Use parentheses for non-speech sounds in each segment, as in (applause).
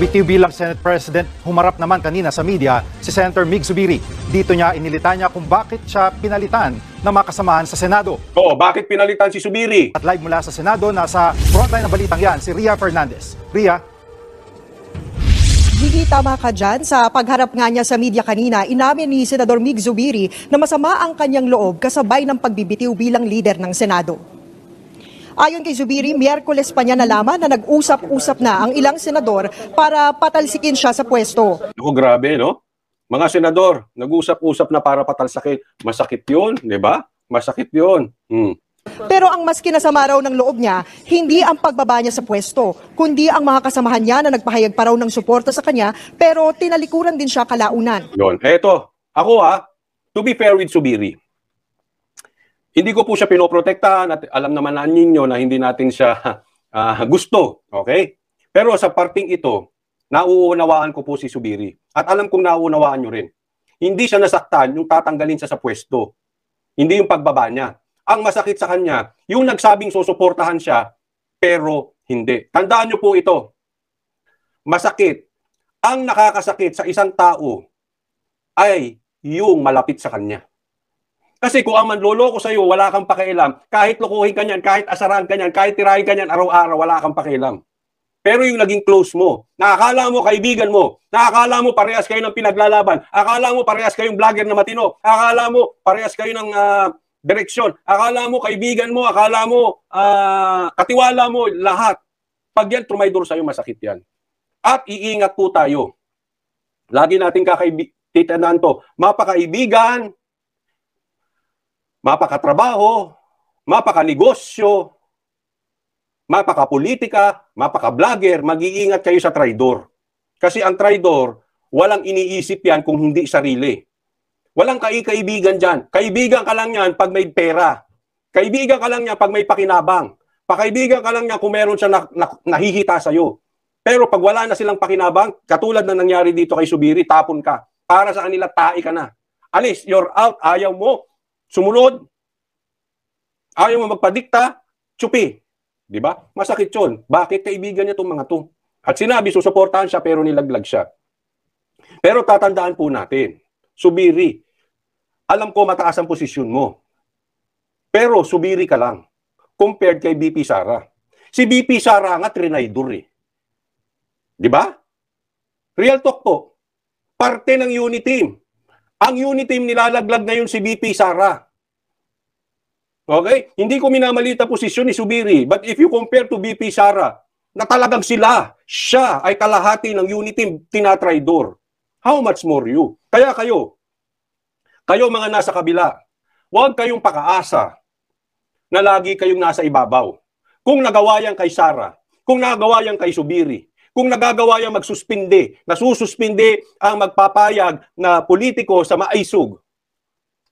Bitiw bilang Senate President, humarap naman kanina sa media si Senator Mig Zubiri. Dito niya inilita niya kung bakit siya pinalitan na makasamahan sa Senado. Oo, bakit pinalitan si Zubiri? At live mula sa Senado, nasa frontline ng balitang yan, si Ria Fernandez. Ria, Gigi, tama ka dyan. Sa pagharap nga niya sa media kanina, inamin ni Senador Mig Zubiri na masama ang kanyang loob kasabay ng pagbibitiw bilang leader ng Senado. Ayon kay Zubiri, Miyerkules pa niya nalaman na nag-usap-usap na ang ilang senador para patalsikin siya sa pwesto. Ako grabe, no? Mga senador, nag-usap-usap na para patalsakin. Masakit yun, di ba? Masakit yun. Hmm. Pero ang mas kinasama raw ng loob niya, hindi ang pagbaba niya sa pwesto, kundi ang mga kasamahan niya na nagpahayag pa raw ng suporta sa kanya, pero tinalikuran din siya kalaunan. Yon. Eto, ako ha, ah, to be fair with Subiri, hindi ko po siya pinoprotektahan at alam naman na ninyo na hindi natin siya uh, (laughs) gusto. Okay? Pero sa parting ito, nauunawaan ko po si Subiri. At alam kong nauunawaan nyo rin. Hindi siya nasaktan yung tatanggalin siya sa pwesto. Hindi yung pagbaba niya. Ang masakit sa kanya, yung nagsabing susuportahan siya, pero hindi. Tandaan nyo po ito. Masakit. Ang nakakasakit sa isang tao ay yung malapit sa kanya. Kasi kung ang manloloko sa iyo, wala kang pakialam. Kahit lokohin ka niyan, kahit asarahan ka niyan, kahit tirahin ka niyan araw-araw, wala kang pakialam. Pero yung naging close mo, nakakala mo kaibigan mo, nakakala mo parehas kayo ng pinaglalaban, akala mo parehas kayong vlogger na matino, akala mo parehas kayo ng uh, direksyon, akala mo kaibigan mo, akala mo uh, katiwala mo, lahat. Pag yan trumaydor sa'yo, masakit yan. At iingat po tayo. Lagi natin kakaibi- titanaan to, mapakaibigan, mapakatrabaho, mapakanegosyo, mapakapolitika, mapaka-vlogger, mag-iingat kayo sa traidor. Kasi ang traidor, walang iniisip yan kung hindi sarili. Walang kaibigan dyan. Kaibigan ka lang yan pag may pera. Kaibigan ka lang yan pag may pakinabang. Pakaibigan ka lang niya kung meron siya na, na, nahihita sa'yo. Pero pag wala na silang pakinabang, katulad na nangyari dito kay Subiri, tapon ka. Para sa kanila, tae ka na. Alis, you're out, ayaw mo sumunod. Ayaw mo magpadikta, tsupi. Di ba? Masakit yun. Bakit kaibigan niya itong mga to? At sinabi, susuportahan siya pero nilaglag siya. Pero tatandaan po natin, subiri. Alam ko mataas ang posisyon mo. Pero subiri ka lang compared kay BP Sara. Si BP Sara nga trinaydor eh. Di ba? Real talk po. Parte ng unity team. Ang unit team nilalaglag ngayon si BP Sara. Okay? Hindi ko minamali ang posisyon ni Subiri. But if you compare to BP Sara, na talagang sila, siya ay kalahati ng unit unity tinatraidor. How much more you? Kaya kayo, kayo mga nasa kabila, huwag kayong pakaasa na lagi kayong nasa ibabaw. Kung nagawa yan kay Sara, kung nagawa yan kay Subiri, kung nagagawa yan magsuspindi, nasususpindi ang magpapayag na politiko sa maisug.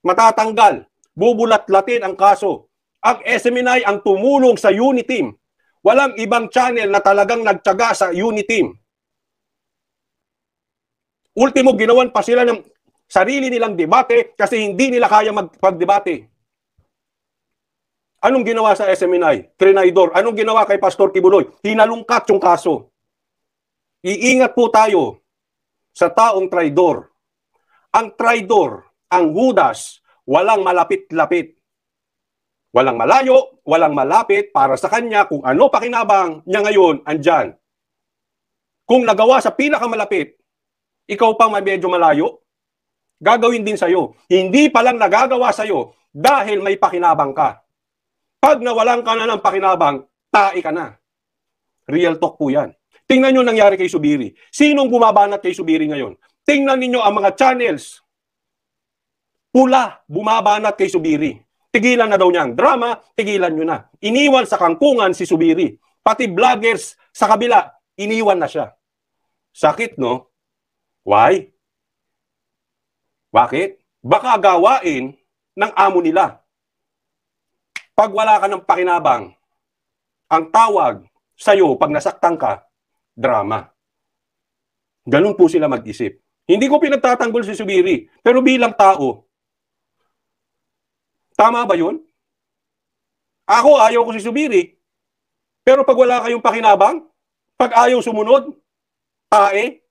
Matatanggal, bubulat-latin ang kaso. Ang SMNI ang tumulong sa Uniteam. Walang ibang channel na talagang nagtyaga sa Uniteam. Ultimo, ginawan pa sila ng sarili nilang debate kasi hindi nila kaya magpagdebate. Anong ginawa sa SMNI? Trinidor. Anong ginawa kay Pastor Kibuloy? Hinalungkat yung kaso. Iingat po tayo sa taong traidor. Ang traidor, ang Judas, walang malapit-lapit. Walang malayo, walang malapit para sa kanya kung ano pakinabang niya ngayon andyan. Kung nagawa sa pinakamalapit, ikaw pang medyo malayo, gagawin din sa'yo. Hindi palang nagagawa sa'yo dahil may pakinabang ka. Pag nawalan ka na ng pakinabang, tae ka na. Real talk po yan. Tingnan nyo nangyari kay Subiri. Sinong bumabanat kay Subiri ngayon? Tingnan ninyo ang mga channels. Pula, bumabanat kay Subiri. Tigilan na daw niya ang drama, tigilan nyo na. Iniwan sa kangkungan si Subiri. Pati vloggers sa kabila, iniwan na siya. Sakit, no? Why? Bakit? Baka gawain ng amo nila. Pag wala ka ng pakinabang, ang tawag sa'yo pag nasaktan ka, drama. Ganun po sila mag-isip. Hindi ko pinagtatanggol si Subiri, pero bilang tao, tama ba yun? Ako, ayaw ko si Subiri. Pero pag wala kayong pakinabang, pag ayaw sumunod, tae,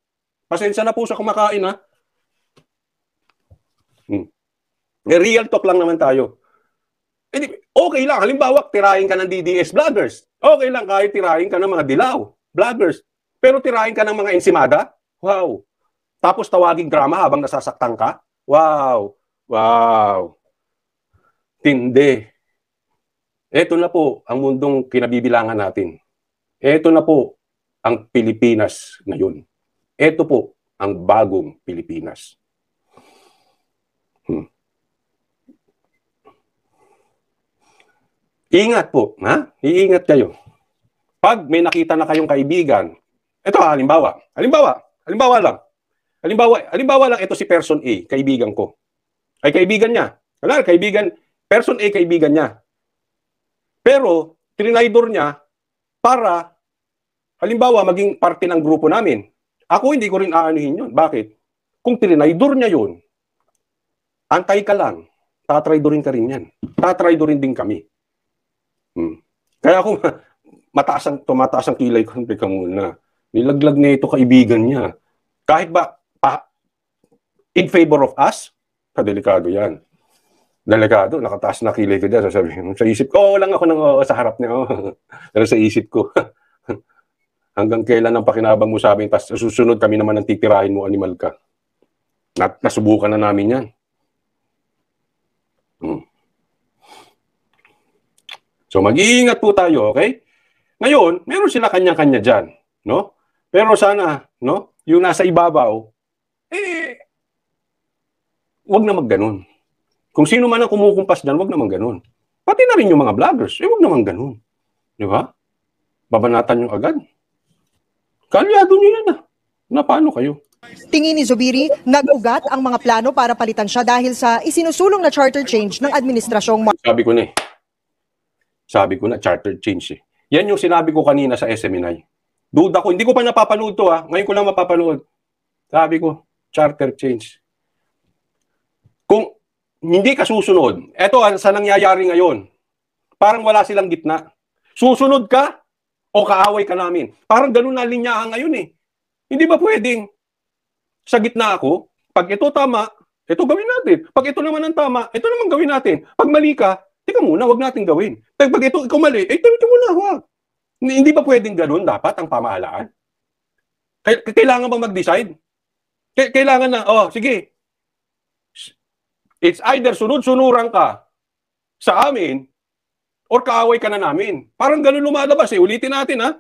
pasensya na po sa kumakain ha. Hmm. Eh, real talk lang naman tayo. Eh, okay lang. Halimbawa, tirahin ka ng DDS vloggers. Okay lang kahit tirahin ka ng mga dilaw vloggers. Pero tirahin ka ng mga ensimada? Wow. Tapos tawagin drama habang nasasaktan ka? Wow. Wow. Tindi. Ito na po ang mundong kinabibilangan natin. Ito na po ang Pilipinas ngayon. Ito po ang bagong Pilipinas. Hmm. Ingat po, ha? Iingat kayo. Pag may nakita na kayong kaibigan ito ha, halimbawa. Halimbawa. Halimbawa lang. Halimbawa, halimbawa lang ito si person A, kaibigan ko. Ay kaibigan niya. Wala, kaibigan. Person A, kaibigan niya. Pero, trinidor niya para, halimbawa, maging parte ng grupo namin. Ako hindi ko rin aanuhin yun. Bakit? Kung trinidor niya yun, antay ka lang. Tatraydorin ka rin yan. Tatraydorin din kami. Hmm. Kaya ako, (laughs) mataas ang, tumataas ang kilay ko. Teka muna. Nilaglag niya ito kaibigan niya. Kahit ba pa, ah, in favor of us, kadelikado ah, yan. Delikado, nakataas na kilay ko dyan. Sasabihin, sa isip ko, oo oh, lang ako ng oo oh, sa harap niya. Oh. (laughs) Pero sa isip ko, (laughs) hanggang kailan ang pakinabang mo sa amin, tapos susunod kami naman ang titirahin mo, animal ka. Nat nasubukan na namin yan. Hmm. So mag-iingat po tayo, okay? Ngayon, meron sila kanya-kanya dyan, no? Pero sana, no? Yung nasa ibabaw, eh, wag na magganon. Kung sino man ang kumukumpas dyan, wag naman ganun. Pati na rin yung mga vloggers, eh, wag naman ganun. Di ba? Babanatan yung agad. Kalyado nyo yan ah. Na paano kayo? Tingin ni Zubiri, nag-ugat ang mga plano para palitan siya dahil sa isinusulong na charter change ng administrasyong... Sabi ko na eh. Sabi ko na, charter change eh. Yan yung sinabi ko kanina sa SMNI. Duda ko, hindi ko pa napapanood to ah. Ngayon ko lang mapapanood. Sabi ko, charter change. Kung hindi ka susunod, eto ah, sa nangyayari ngayon, parang wala silang gitna. Susunod ka o kaaway ka namin. Parang ganun na linyahan ngayon eh. Hindi ba pwedeng sa gitna ako, pag ito tama, ito gawin natin. Pag ito naman ang tama, ito naman gawin natin. Pag mali ka, teka muna, wag natin gawin. Pag, pag ito, ikaw mali, eh, teka muna, wag. Hindi ba pwedeng ganun dapat ang pamahalaan? Kailangan bang mag-decide? Kailangan na, oh, sige. It's either sunod-sunuran ka sa amin or kaaway ka na namin. Parang ganun lumalabas eh. Ulitin natin ha.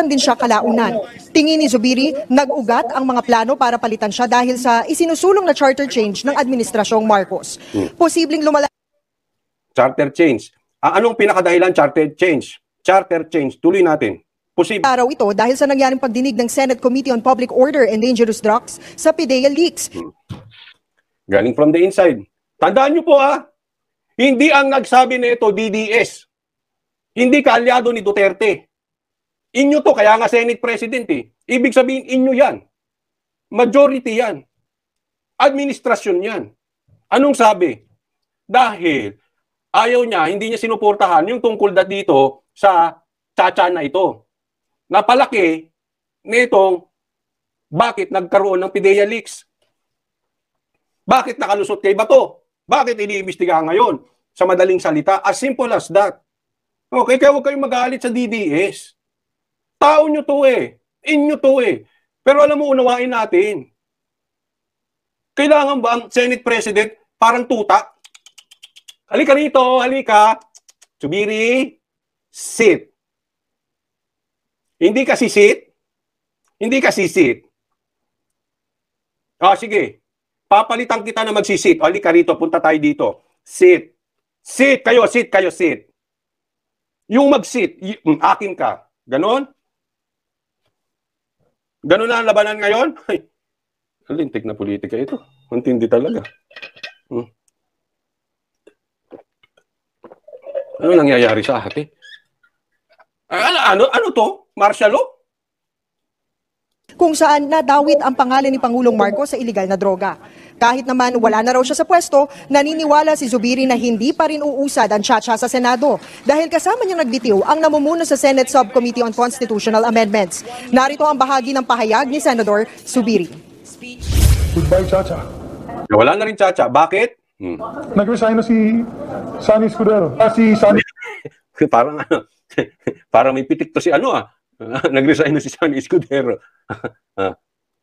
Din siya kalaunan. Tingin ni Zubiri, nag-ugat ang mga plano para palitan siya dahil sa isinusulong na charter change ng Administrasyong Marcos. Hmm. Posibleng lumala... Charter change. Ang ah, anong pinakadahilan charter change? Charter change. Tuloy natin. Posible. Araw ito dahil sa nangyaring pagdinig ng Senate Committee on Public Order and Dangerous Drugs sa PDEA leaks. Hmm. Galing from the inside. Tandaan niyo po ha, hindi ang nagsabi nito DDS. Hindi kaalyado ni Duterte. Inyo to, kaya nga Senate President eh. Ibig sabihin, inyo yan. Majority yan. Administrasyon yan. Anong sabi? Dahil ayaw niya, hindi niya sinuportahan yung tungkol na dito sa chacha na ito. Napalaki nitong bakit nagkaroon ng Pidea Leaks. Bakit nakalusot kay Bato? Bakit iniimbestiga ngayon? Sa madaling salita, as simple as that. Okay, kaya huwag kayong magalit sa DDS. Tao nyo to eh. Inyo to eh. Pero alam mo, unawain natin. Kailangan ba ang Senate President parang tuta Halika rito, halika. Tsubiri, sit. Hindi kasi sit. Hindi kasi sit. Ah, oh, sige. Papalitan kita na magsisit. O, halika rito, punta tayo dito. Sit. Sit kayo, sit kayo, sit. Yung mag-sit, mm, akin ka. Ganon? Ganon na ang labanan ngayon? (laughs) Ay, alintik na politika ito. Antindi talaga. Hmm. Ano nangyayari sa ate? Ah, ano, ano, ano to? Martial law? Kung saan nadawit ang pangalan ni Pangulong Marcos sa ilegal na droga. Kahit naman wala na raw siya sa pwesto, naniniwala si Zubiri na hindi pa rin uusad ang chacha sa Senado dahil kasama niyang nagbitiw ang namumuno sa Senate Subcommittee on Constitutional Amendments. Narito ang bahagi ng pahayag ni Senator Zubiri. Goodbye, chacha. Wala na rin chacha. Bakit? Hmm. Nag-resign na si Sunny Scudero. Ah, si Sunny. (laughs) parang ano, (laughs) parang may pitik to si ano ah. (laughs) Nag-resign na si Sunny Scudero. ah.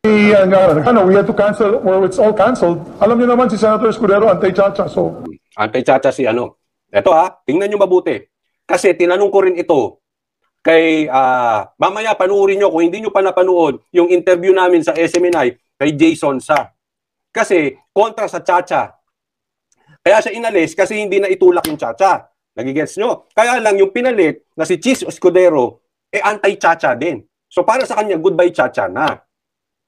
We, uh, ah, ano, we had to cancel or it's all canceled. Alam niyo naman si Senator Scudero, anti-chacha. So... Anti-chacha si ano. Ito ha, ah, tingnan niyo mabuti. Kasi tinanong ko rin ito kay uh, mamaya panuorin niyo kung hindi niyo pa napanood yung interview namin sa SMNI kay Jason Sa. Kasi kontra sa chacha kaya siya inalis kasi hindi na itulak yung Chacha. Nagigets nyo? Kaya lang yung pinalit na si Cheese Escudero, eh anti-Chacha din. So para sa kanya, goodbye Chacha na.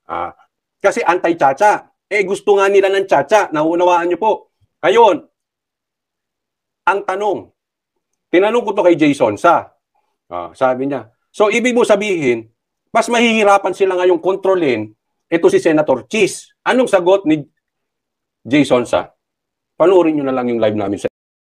Ah, kasi anti-Chacha. Eh gusto nga nila ng Chacha, nauunawaan nyo po. Ngayon, ang tanong, tinanong ko to kay Jason sa, ah, sabi niya, so ibig mo sabihin, mas mahihirapan sila ngayong kontrolin ito si Senator Cheese. Anong sagot ni Jason sa? panoorin nyo na lang yung live namin sa